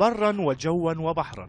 برا وجوا وبحرا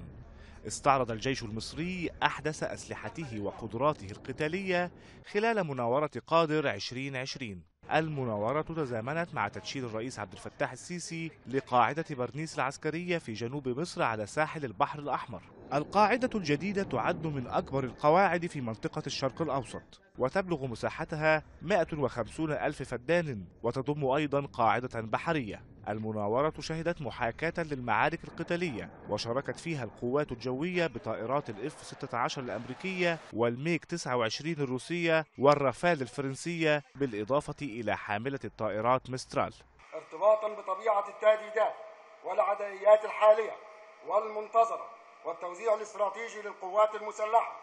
استعرض الجيش المصري أحدث أسلحته وقدراته القتالية خلال مناورة قادر 2020 المناورة تزامنت مع تدشين الرئيس عبد الفتاح السيسي لقاعدة برنيس العسكرية في جنوب مصر على ساحل البحر الأحمر القاعدة الجديدة تعد من أكبر القواعد في منطقة الشرق الأوسط وتبلغ مساحتها 150 ألف فدان وتضم أيضا قاعدة بحرية المناورة شهدت محاكاة للمعارك القتالية وشاركت فيها القوات الجوية بطائرات الاف 16 الأمريكية والميك 29 الروسية والرافال الفرنسية بالإضافة إلى حاملة الطائرات مسترال ارتباطا بطبيعة التهديدات والعدائيات الحالية والمنتظرة والتوزيع الاستراتيجي للقوات المسلحة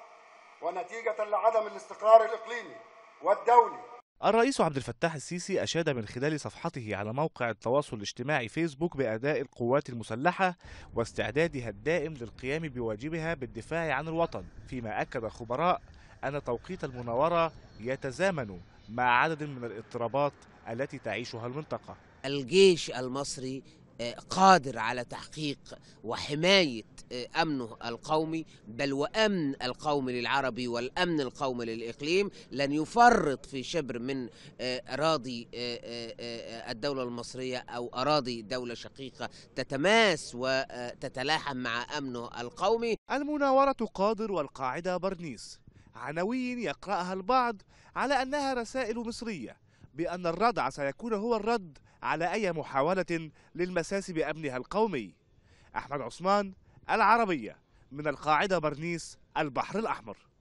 ونتيجة لعدم الاستقرار الإقليمي والدولي الرئيس عبد الفتاح السيسي أشاد من خلال صفحته على موقع التواصل الاجتماعي فيسبوك بأداء القوات المسلحة واستعدادها الدائم للقيام بواجبها بالدفاع عن الوطن فيما أكد خبراء أن توقيت المناورة يتزامن مع عدد من الاضطرابات التي تعيشها المنطقة الجيش المصري آه، قادر على تحقيق وحماية آه، أمنه القومي بل وأمن القومي للعربي والأمن القومي للإقليم لن يفرط في شبر من آه، أراضي الدولة المصرية أو أراضي دولة شقيقة تتماس وتتلاحم مع أمنه القومي المناورة قادر والقاعدة برنيس عناوين يقرأها البعض على أنها رسائل مصرية بأن الردع سيكون هو الرد على أي محاولة للمساس بأمنها القومي أحمد عثمان العربية من القاعدة برنيس البحر الأحمر